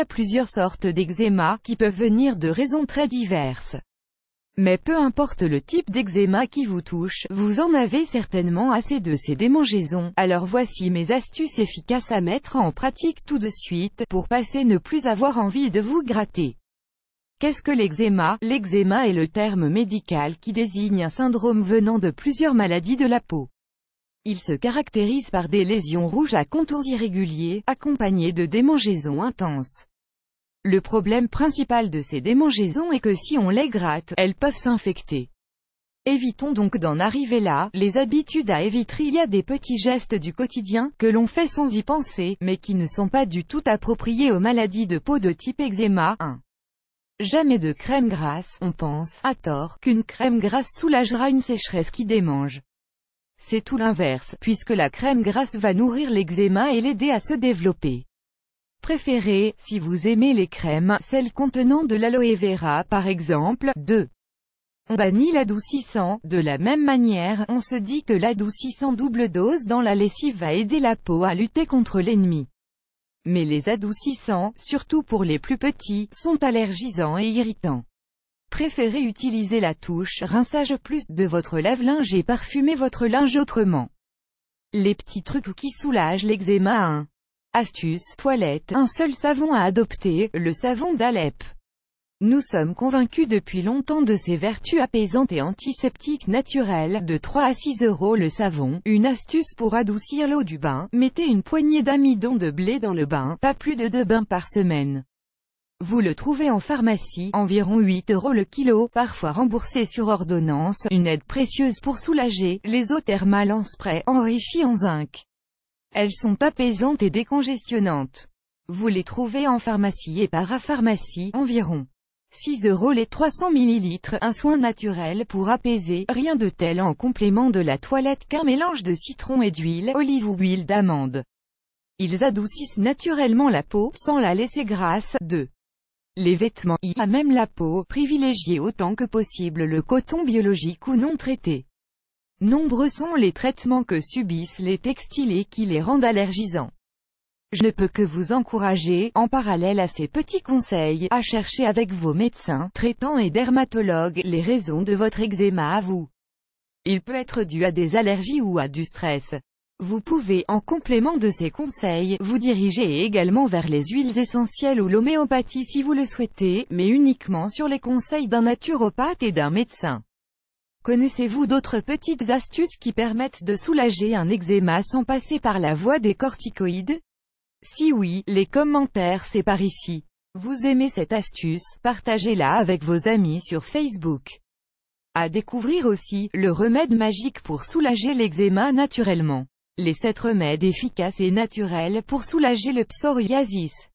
a plusieurs sortes d'eczéma, qui peuvent venir de raisons très diverses. Mais peu importe le type d'eczéma qui vous touche, vous en avez certainement assez de ces démangeaisons, alors voici mes astuces efficaces à mettre en pratique tout de suite, pour passer ne plus avoir envie de vous gratter. Qu'est-ce que l'eczéma L'eczéma est le terme médical qui désigne un syndrome venant de plusieurs maladies de la peau. Il se caractérise par des lésions rouges à contours irréguliers, accompagnées de démangeaisons intenses. Le problème principal de ces démangeaisons est que si on les gratte, elles peuvent s'infecter. Évitons donc d'en arriver là, les habitudes à éviter il y a des petits gestes du quotidien, que l'on fait sans y penser, mais qui ne sont pas du tout appropriés aux maladies de peau de type eczéma 1. Jamais de crème grasse, on pense, à tort, qu'une crème grasse soulagera une sécheresse qui démange. C'est tout l'inverse, puisque la crème grasse va nourrir l'eczéma et l'aider à se développer. Préférez, si vous aimez les crèmes, celles contenant de l'aloe vera par exemple, 2. On bannit l'adoucissant, de la même manière, on se dit que l'adoucissant double dose dans la lessive va aider la peau à lutter contre l'ennemi. Mais les adoucissants, surtout pour les plus petits, sont allergisants et irritants. Préférez utiliser la touche rinçage plus de votre lave-linge et parfumer votre linge autrement. Les petits trucs qui soulagent l'eczéma 1. Astuce, toilette, un seul savon à adopter, le savon d'Alep. Nous sommes convaincus depuis longtemps de ses vertus apaisantes et antiseptiques naturelles, de 3 à 6 euros le savon, une astuce pour adoucir l'eau du bain, mettez une poignée d'amidon de blé dans le bain, pas plus de 2 bains par semaine. Vous le trouvez en pharmacie, environ 8 euros le kilo, parfois remboursé sur ordonnance, une aide précieuse pour soulager, les eaux thermales en spray, enrichies en zinc. Elles sont apaisantes et décongestionnantes. Vous les trouvez en pharmacie et parapharmacie, environ 6 euros les 300 ml, un soin naturel pour apaiser, rien de tel en complément de la toilette qu'un mélange de citron et d'huile, olive ou huile d'amande. Ils adoucissent naturellement la peau, sans la laisser grasse, 2. Les vêtements, y a même la peau, privilégiez autant que possible le coton biologique ou non traité. Nombreux sont les traitements que subissent les textiles et qui les rendent allergisants. Je ne peux que vous encourager, en parallèle à ces petits conseils, à chercher avec vos médecins, traitants et dermatologues, les raisons de votre eczéma à vous. Il peut être dû à des allergies ou à du stress. Vous pouvez, en complément de ces conseils, vous diriger également vers les huiles essentielles ou l'homéopathie si vous le souhaitez, mais uniquement sur les conseils d'un naturopathe et d'un médecin. Connaissez-vous d'autres petites astuces qui permettent de soulager un eczéma sans passer par la voie des corticoïdes Si oui, les commentaires c'est par ici. Vous aimez cette astuce, partagez-la avec vos amis sur Facebook. À découvrir aussi, le remède magique pour soulager l'eczéma naturellement. Les 7 remèdes efficaces et naturels pour soulager le psoriasis.